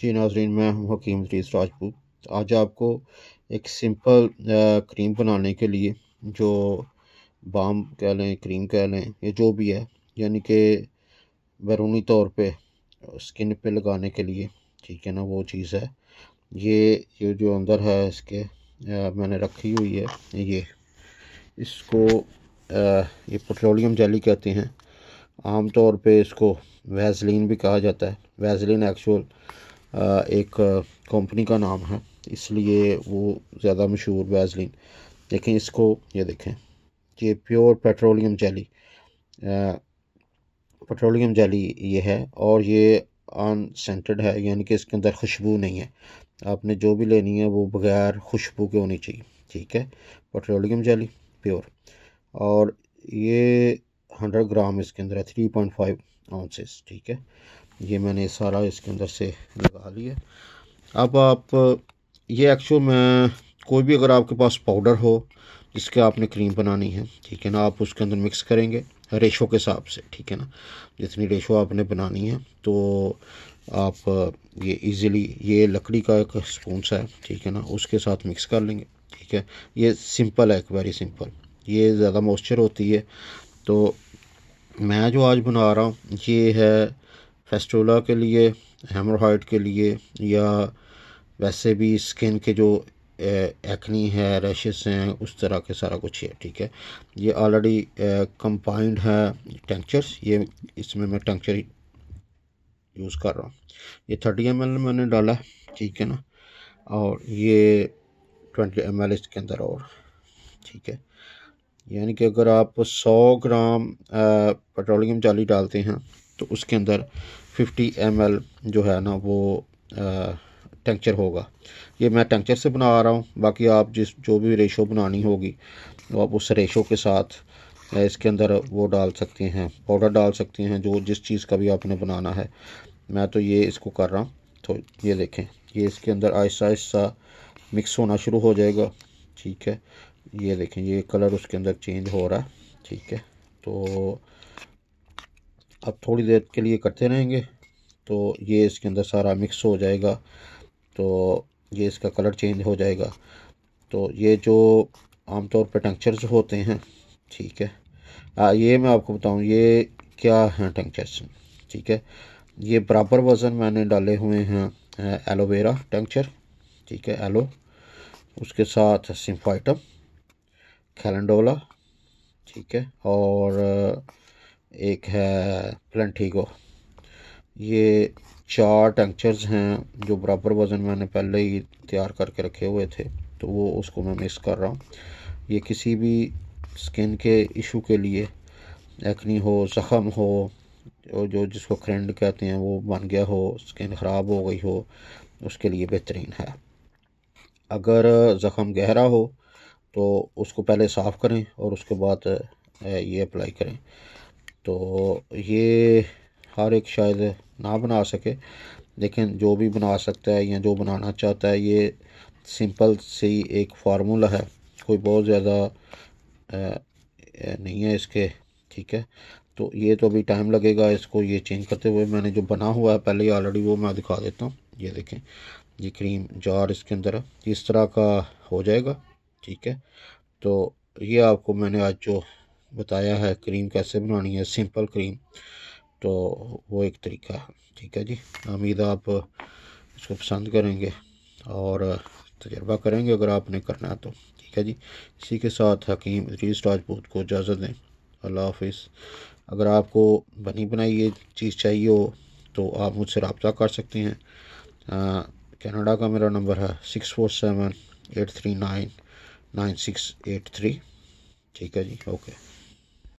जी नाजरीन मैं हूँ हकीम रीस राजपूत आज आपको एक सिंपल क्रीम बनाने के लिए जो बाम कह लें क्रीम कह लें या जो भी है यानी कि बैरूनी तौर पे स्किन पे लगाने के लिए ठीक है ना वो चीज़ है ये ये जो अंदर है इसके आ, मैंने रखी हुई है ये इसको आ, ये पेट्रोलियम जेली कहते हैं आम तौर पे इसको वैजलिन भी कहा जाता है वैजलिन एक्चुअल एक कंपनी का नाम है इसलिए वो ज़्यादा मशहूर वैजलिन लेकिन इसको ये देखें ये pure petroleum jelly petroleum jelly ये है और ये अन सेंटेड है यानी कि इसके अंदर खुशबू नहीं है आपने जो भी लेनी है वो बग़ैर खुशबू के होनी चाहिए ठीक है पेट्रोलियम जेली प्योर और ये हंड्रेड ग्राम इसके अंदर है थ्री पॉइंट फाइव ऑनसेस ठीक है ये मैंने सारा इसके अंदर से लगा लिया अब आप ये एक्चुअल में कोई भी अगर आपके पास पाउडर हो जिसके आपने क्रीम बनानी है ठीक है ना आप उसके अंदर मिक्स करेंगे रेशो के हिसाब से ठीक है ना जितनी रेशो आपने बनानी है तो आप ये इजीली ये लकड़ी का एक स्पून सा है ठीक है ना उसके साथ मिक्स कर लेंगे ठीक है ये सिंपल है एक वेरी सिंपल ये ज़्यादा मॉइस्चर होती है तो मैं जो आज बना रहा हूँ ये है फेस्टोला के लिए हेमरोहाइड के लिए या वैसे भी स्किन के जो एक्नी है रैशेस हैं उस तरह के सारा कुछ है ठीक है ये ऑलरेडी कंपाइंड है टेंचर्स ये इसमें मैं टेंचर यूज़ कर रहा हूँ ये थर्टी एम मैंने डाला है ठीक है ना और ये ट्वेंटी एम इसके अंदर और ठीक है यानी कि अगर आप 100 ग्राम पेट्रोलियम जाली डालते हैं तो उसके अंदर 50 एम जो है ना वो टेंचर होगा ये मैं टेंचर से बना रहा हूँ बाकी आप जिस जो भी रेशो बनानी होगी तो आप उस रेशो के साथ इसके अंदर वो डाल सकते हैं पाउडर डाल सकते हैं जो जिस चीज़ का भी आपने बनाना है मैं तो ये इसको कर रहा हूँ तो ये देखें ये इसके अंदर आहिस्ता आहिस्ता मिक्स होना शुरू हो जाएगा ठीक है ये देखें ये कलर उसके अंदर चेंज हो रहा है ठीक है तो अब थोड़ी देर के लिए करते रहेंगे तो ये इसके अंदर सारा मिक्स हो जाएगा तो ये इसका कलर चेंज हो जाएगा तो ये जो आमतौर पर टंक्चर्स होते हैं ठीक है आ, ये मैं आपको बताऊं ये क्या हैं टंक्चर्स ठीक है ये बराबर वज़न मैंने डाले हुए हैं एलोवेरा टंक्चर ठीक है एलो उसके साथ सिम्फाइटम खेलडोला ठीक है और एक है प्लेंटीगो ये चार टंक्चर्स हैं जो बराबर वज़न मैंने पहले ही तैयार करके रखे हुए थे तो वो उसको मैं मिस कर रहा हूँ ये किसी भी स्किन के इशू के लिए एक्नी हो ज़ख़म हो और जो जिसको खरेंड कहते हैं वो बन गया हो स्किन ख़राब हो गई हो उसके लिए बेहतरीन है अगर ज़ख़म गहरा हो तो उसको पहले साफ़ करें और उसके बाद ये अप्लाई करें तो ये हर एक शायद ना बना सके लेकिन जो भी बना सकता है या जो बनाना चाहता है ये सिंपल सी एक फार्मूला है कोई बहुत ज़्यादा नहीं है इसके ठीक है तो ये तो अभी टाइम लगेगा इसको ये चेंज करते हुए मैंने जो बना हुआ है पहले ऑलरेडी वो मैं दिखा देता हूँ ये देखें ये क्रीम जार इसके अंदर इस तरह का हो जाएगा ठीक है तो ये आपको मैंने आज जो बताया है क्रीम कैसे बनानी है सिंपल क्रीम तो वो एक तरीका है ठीक है जी उम्मीद आप इसको पसंद करेंगे और तजर्बा करेंगे अगर आपने करना है तो ठीक है जी इसी के साथ हकीम रीस राजपूत को इजाज़त दें अल्लाह हाफिज़ अगर आपको बनी बनाई ये चीज़ चाहिए हो तो आप मुझसे रबता कर सकते हैं कनाडा का मेरा नंबर है six four seven eight three nine 9683 ਠੀਕ ਹੈ ਜੀ ਓਕੇ